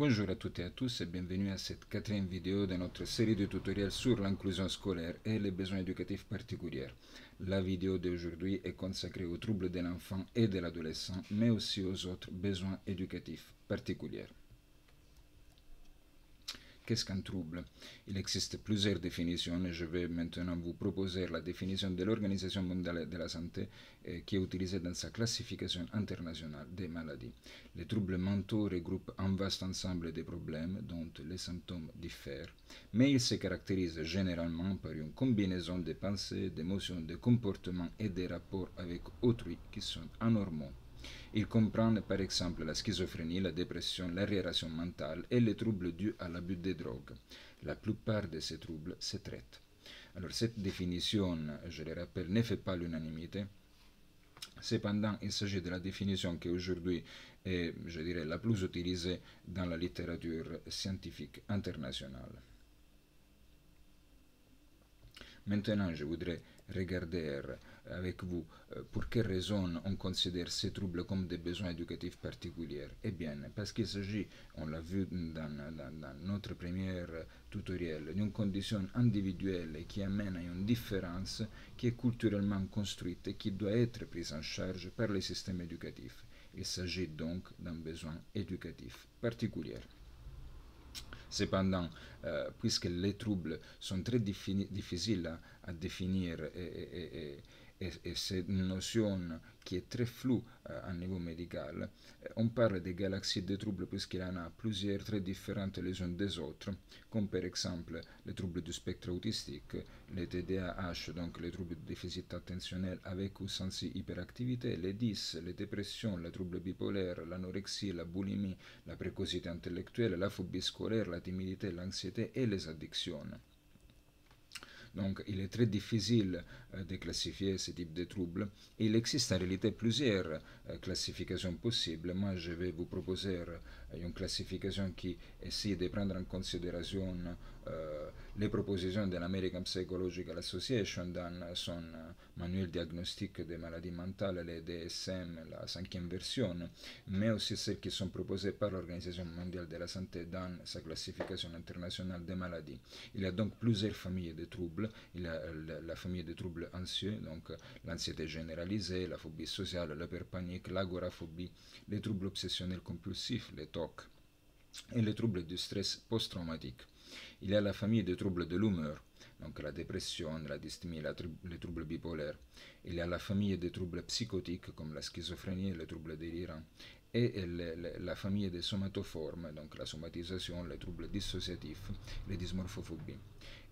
Bonjour à toutes et à tous et bienvenue à cette quatrième vidéo de notre série de tutoriels sur l'inclusion scolaire et les besoins éducatifs particuliers. La vidéo d'aujourd'hui est consacrée aux troubles de l'enfant et de l'adolescent, mais aussi aux autres besoins éducatifs particuliers. Qu'est-ce qu'un trouble Il existe plusieurs définitions et je vais maintenant vous proposer la définition de l'Organisation mondiale de la santé eh, qui est utilisée dans sa classification internationale des maladies. Les troubles mentaux regroupent un vaste ensemble de problèmes dont les symptômes diffèrent, mais ils se caractérisent généralement par une combinaison de pensées, d'émotions, de comportements et des rapports avec autrui qui sont anormaux ils comprennent par exemple la schizophrénie, la dépression, l'arriération mentale et les troubles dus à l'abus des drogues. La plupart de ces troubles se traitent. Alors cette définition, je le rappelle, ne fait pas l'unanimité. Cependant, il s'agit de la définition qui aujourd'hui est, je dirais, la plus utilisée dans la littérature scientifique internationale. Maintenant, je voudrais regarder euh, avec vous euh, pour quelles raisons on considère ces troubles comme des besoins éducatifs particuliers. Eh bien, parce qu'il s'agit, on l'a vu dans, notre premier euh, tutoriel, d'une condition individuelle qui amène à une différence qui est culturellement construite et qui doit être prise en charge par les systèmes éducatifs. Il s'agit donc d'un besoin éducatif particulier. Cependant, euh, puisque les troubles sont très difficiles à, définir et, et, cette c'est une notion qui est très floue euh, à niveau médical. Euh, on parle des galaxies de troubles puisqu'il y en a plusieurs très différentes les unes des autres, comme par exemple les troubles du spectre autistique, les TDAH, donc les troubles de déficit attentionnel avec ou sans hyperactivité, les DIS, les dépressions, les troubles bipolaires, l'anorexie, la boulimie, la précocité intellectuelle, la phobie scolaire, la timidité, l'anxiété et les addictions. Donc il est très difficile euh, de classifier ce type de troubles. Il existe en réalité plusieurs euh, classifications possibles. Moi, je vais vous proposer euh, une classification qui essaie de prendre en considération les propositions de l'American Psychological Association dans son manuel diagnostique des maladies mentales, les DSM, la cinquième version, mais aussi celles qui sont proposées par l'Organisation mondiale de la santé dans sa classification internationale des maladies. Il y a donc plusieurs familles de troubles. Il y a la famille de troubles anxieux, donc l'anxiété généralisée, la phobie sociale, l'hyperpanique, l'agoraphobie, les troubles obsessionnels compulsifs, les TOC et les troubles du stress post-traumatique. Il y a la famille des troubles de l'humeur, donc la dépression, la dysthymie, les troubles bipolaires. Il y a la famille des troubles psychotiques, comme la schizophrénie et les troubles délirants. et le, le, la famille des somatoformes, donc la somatisation, les troubles dissociatifs, les dysmorphophobies.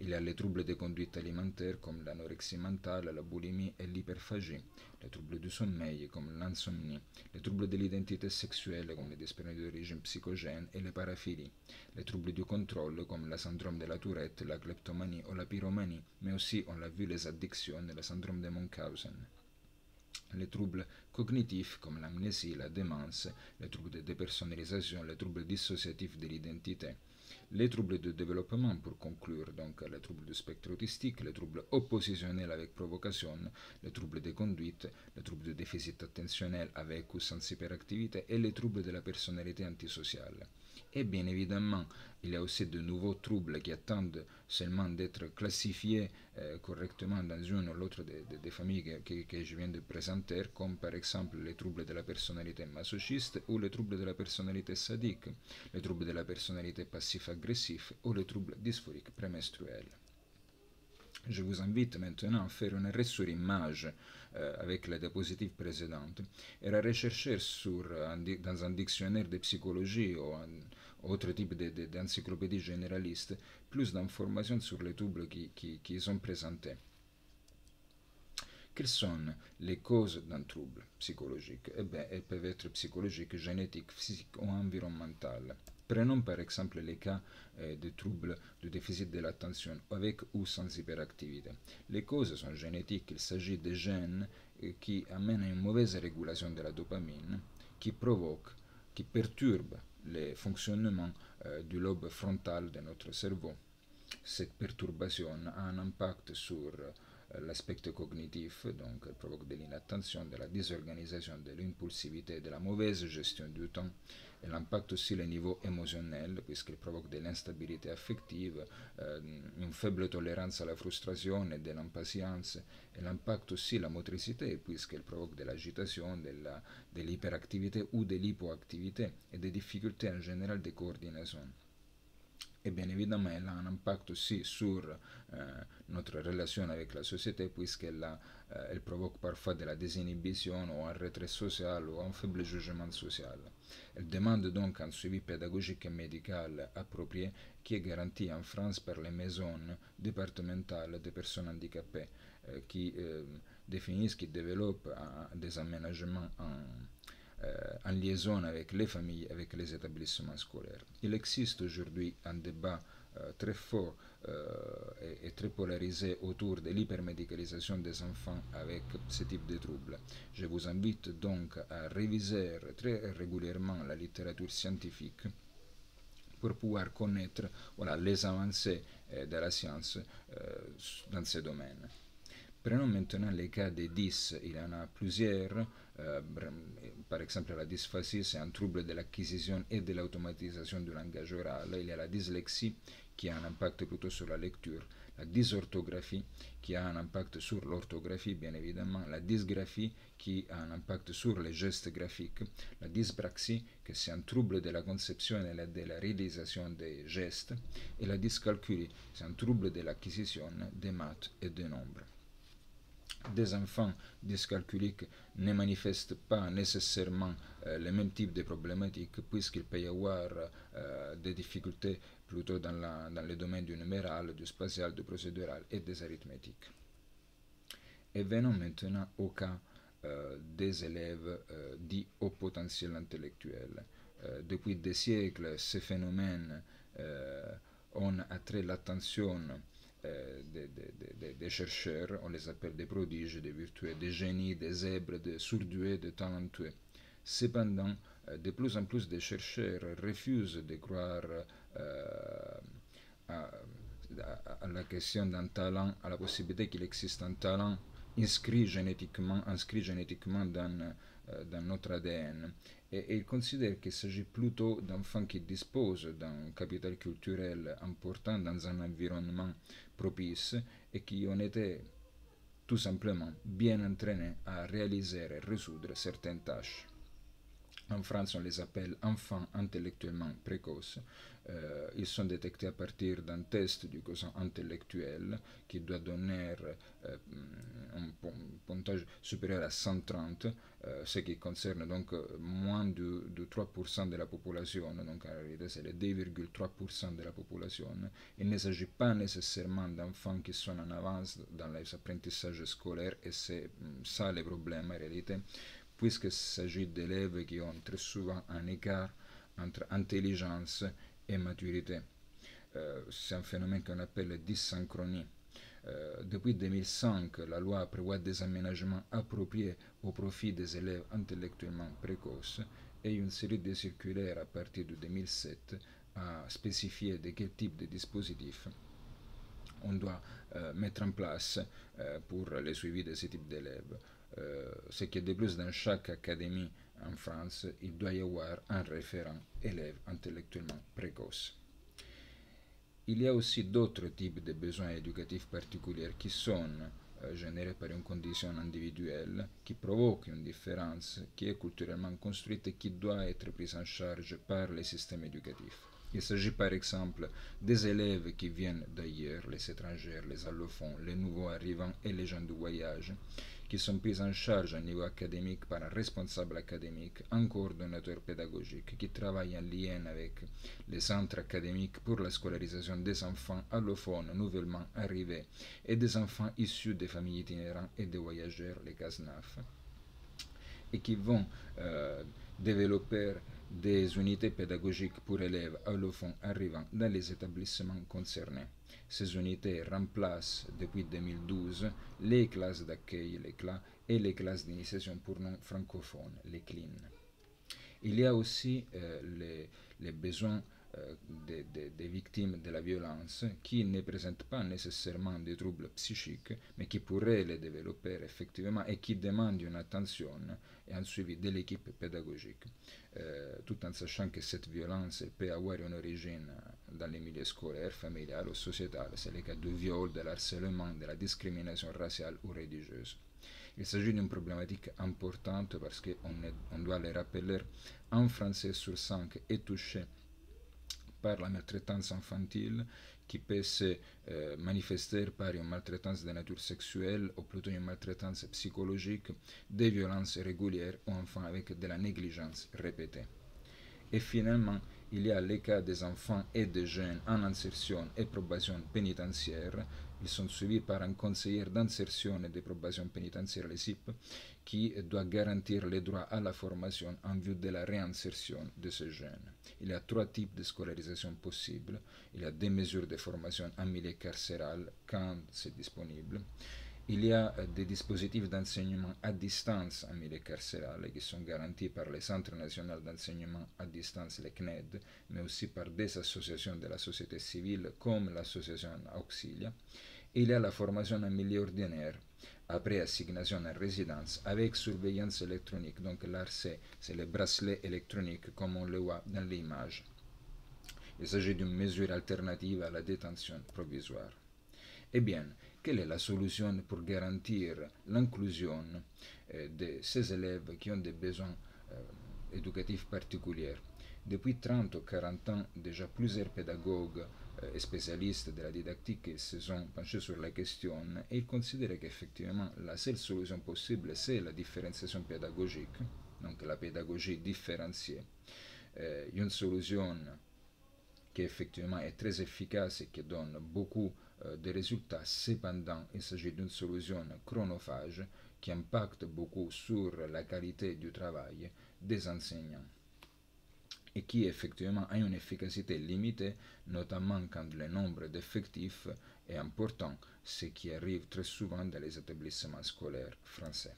Il y a les troubles des conduites alimentaires comme l'anorexie mentale, la boulimie et l'hyperphagie, les troubles du sommeil comme l'insomnie, les troubles de l'identité sexuelle comme les dyspareries d'origine psychogène et les paraphilies, les troubles du contrôle comme la syndrome de la tourette, la kleptomanie ou la pyromanie, mais aussi on l'a vu les addictions et le syndrome de Munchausen. les troubles cognitifs comme l'amnésie, la démence, les troubles de dépersonnalisation, les troubles dissociatifs de l'identité, les troubles de développement pour conclure, donc les troubles du spectre autistique, les troubles oppositionnels avec provocation, les troubles de conduite, les troubles de déficit attentionnel avec ou sans hyperactivité et les troubles de la personnalité antisociale. Et bien évidemment, il y a aussi de nouveaux troubles qui attendent seulement d'être classifiés euh, correctement dans une ou l'autre des, familles que, je viens de présenter, comme par exemple les troubles de la personnalité masochiste ou les troubles de la personnalité sadique, les troubles de la personnalité passif-agressif ou les troubles dysphoriques prémenstruels. Je vous invite maintenant à faire une sur euh, avec la diapositive précédente et à rechercher sur, dans un dictionnaire de psychologie ou un, autre type d'encyclopédie de, généraliste, plus d'informations sur les troubles qui, qui, sont présentés. Quelles sont les causes d'un trouble psychologique Eh bien, elles peuvent être psychologiques, génétiques, physiques ou environnementales. Prenons par exemple les cas euh, de troubles du déficit de l'attention avec ou sans hyperactivité. Les causes sont génétiques, il s'agit des gènes euh, qui amènent à une mauvaise régulation de la dopamine, qui provoque, qui perturbe le fonctionnement euh, du lobe frontal de notre cerveau. Cette perturbation a un impact sur euh, Eh, l'aspecte cognitif, donc elle provoque de l'inattention, de la désorganisation, de l'impulsivité, de la mauvaise gestion du temps. Elle impacte aussi le niveau émotionnel, puisqu'elle provoque de l'instabilité affective, euh, une faible tolérance à la frustration et de l'impatience. Elle impacte aussi la motricité, puisqu'elle provoque de l'agitation, de l'hyperactivité la, ou de l'hypoactivité et des difficultés en général de coordination. et eh bien évidemment, elle a un impact aussi sur euh, notre relation avec la société, puisqu'elle euh, elle provoque parfois de la désinhibition ou un retrait social ou un faible jugement social. Elle demande donc un suivi pédagogique et médical approprié qui est garanti en France par les maisons départementales des personnes handicapées, euh, qui définissent, qui développent des aménagements en euh, en liaison avec les familles, avec les établissements scolaires. Il existe aujourd'hui un débat euh, très fort euh, et, et, très polarisé autour de l'hypermédicalisation des enfants avec ce type de troubles. Je vous invite donc à réviser très régulièrement la littérature scientifique pour pouvoir connaître voilà, les avancées de la science dans ce domaine. Prenons maintenant les cas des 10, il y en a plusieurs, par exemple la dysphasie, c'est un trouble de l'acquisition et de l'automatisation du langage oral. Il y a la dyslexie qui a un impact plutôt sur la lecture, la dysorthographie qui a un impact sur l'orthographie, bien évidemment, la dysgraphie qui a un impact sur les gestes graphiques, la dyspraxie, qui c'est un trouble de la conception et de la réalisation des gestes, et la dyscalculie, c'est un trouble de l'acquisition des maths et des nombres des enfants dyscalculiques ne manifestent pas nécessairement euh, le même type de problématiques puisqu'il peut y avoir euh, des difficultés plutôt dans, la, dans les domaines du numéral, du spatial, du procédural et des arithmétiques. Et venons maintenant au cas euh, des élèves dits au potentiel intellectuel. depuis des siècles, ces phénomènes ont attiré l'attention euh, des, chercheurs, on les appelle des prodiges, des virtués, des génies, des zèbres, des sourdués, des talentueux. Cependant, euh, de plus en plus de chercheurs refusent de croire euh, à, la question d'un talent, à la possibilité qu'il existe un talent inscrit génétiquement, inscrit génétiquement dans, euh, dans notre ADN. Et, et il considère qu'il s'agit plutôt d'enfants qui disposent d'un capital culturel important dans un environnement propice et qui ont été tout simplement bien entraînés à réaliser et résoudre certaines tâches. En France, on les appelle enfants intellectuellement précoces. Euh, ils sont détectés à partir d'un test du quotient intellectuel qui doit donner euh, un pontage supérieur à 130, euh, ce qui concerne donc moins de, 3% de la population. Donc en réalité, c'est les 2,3% de la population. Il ne s'agit pas nécessairement d'enfants qui sont en avance dans les apprentissages scolaires et c'est mm, ça le problème en réalité puisqu'il s'agit d'élèves qui ont très souvent un écart entre intelligence et maturité. Euh, c'est un phénomène qu'on appelle dysynchronie. Euh, depuis 2005, la loi prévoit des aménagements appropriés au profit des élèves intellectuellement précoces et une série de circulaires à partir de 2007 a spécifié de quel type de dispositif on doit euh, mettre en place euh, pour le suivi de ce type d'élèves. Euh, ce qui est de plus, dans chaque académie en France, il doit y avoir un référent élève intellectuellement précoce. Il y a aussi d'autres types de besoins éducatifs particuliers qui sont générés par une condition individuelle qui provoque une différence qui est culturellement construite et qui doit être prise en charge par les systèmes éducatifs. Il s'agit par exemple des élèves qui viennent d'ailleurs, les étrangers, les allophones, les nouveaux arrivants et les gens du voyage, qui sont pris en charge au niveau académique par un responsable académique, un coordonnateur pédagogique qui travaille en lien avec les centres académiques pour la scolarisation des enfants allophones nouvellement arrivés et des enfants issus des familles itinérantes et des voyageurs, les CASNAF, et qui vont euh, développer des unités pédagogiques pour élèves allophones arrivant dans les établissements concernés. Ces unités remplacent depuis 2012 les classes d'accueil, les classes et les classes d'initiation pour non francophones, les CLIN. Il y a aussi euh, les, les besoins euh, des, victimes de la violence qui ne présentent pas nécessairement des troubles psychiques, mais qui pourraient les développer effectivement et qui demandent une attention et un suivi de l'équipe pédagogique, euh, tout en sachant que cette violence peut avoir une origine dans les milieux scolaires, familiales ou sociétales. C'est le cas du viol, de l'harcèlement, de la discrimination raciale ou religieuse. Il s'agit d'une problématique importante parce qu'on on doit le rappeler, un Français sur cinq est touché par la maltraitance infantile qui peut se euh, manifester par une maltraitance de nature sexuelle ou plutôt une maltraitance psychologique, des violences régulières ou enfin avec de la négligence répétée. Et finalement, il y a les cas des enfants et des jeunes en insertion et probation pénitentiaire ils sont suivis par un conseiller d'insertion et de probation pénitentiaire, les SIP, qui doit garantir les droits à la formation en vue de la réinsertion de ces jeunes. Il y a trois types de scolarisation possibles. Il y a des mesures de formation en milieu carcéral quand c'est disponible. Il y a eh, des dispositifs d'enseignement à distance en milieu carcéral qui sont garantis par les centres nationaux d'enseignement à distance, le CNED, mais aussi par des associations de la société civile comme l'association Auxilia. Il y a la formation en milieu ordinaire, après assignation à résidence, avec surveillance électronique. Donc l'ARCE, c'est le bracelet électronique comme on le voit dans l'image. Il s'agit d'une mesure alternative à la détention provisoire. Eh bien, quelle est la solution pour garantir l'inclusion euh, de ces élèves qui ont des besoins euh, éducatifs particuliers Depuis 30 ou 40 ans, déjà plusieurs pédagogues euh, et spécialistes de la didactique se sont penchés sur la question et ils considèrent qu'effectivement la seule solution possible, c'est la différenciation pédagogique, donc la pédagogie différenciée. une solution qui effectivement est très efficace et qui donne beaucoup euh, des résultats. Cependant, il s'agit d'une solution chronophage qui impacte beaucoup sur la qualité du travail des enseignants et qui effectivement a une efficacité limitée, notamment quand le nombre d'effectifs est important, ce qui arrive très souvent dans les établissements scolaires français.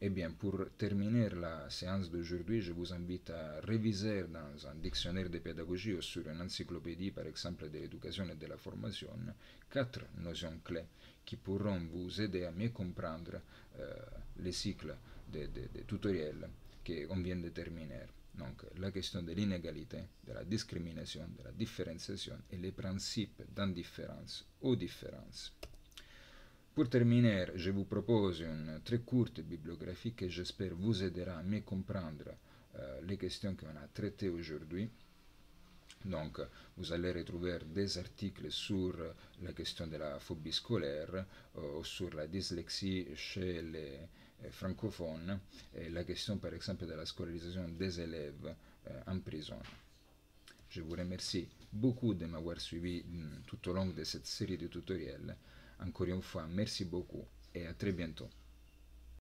Eh bien, pour terminer la séance d'aujourd'hui, je vous invite à réviser dans un dictionnaire de pédagogie ou sur une encyclopédie, par exemple, de l'éducation et de la formation, quatre notions clés qui pourront vous aider à mieux comprendre euh, les cycles de, de tutoriels qu'on vient de terminer. Donc, la question de l'inégalité, de la discrimination, de la différenciation et les principes d'indifférence ou différence. Pour terminer, je vous propose une très courte bibliographie que j'espère vous aidera à mieux comprendre euh, les questions qu'on a traitées aujourd'hui. Donc, vous allez retrouver des articles sur la question de la phobie scolaire, euh, ou sur la dyslexie chez les euh, francophones, et la question par exemple de la scolarisation des élèves en prison. Je vous remercie beaucoup de m'avoir suivi mm, tout au long de cette série de tutoriels. Encore une fois, merci beaucoup et à très bientôt.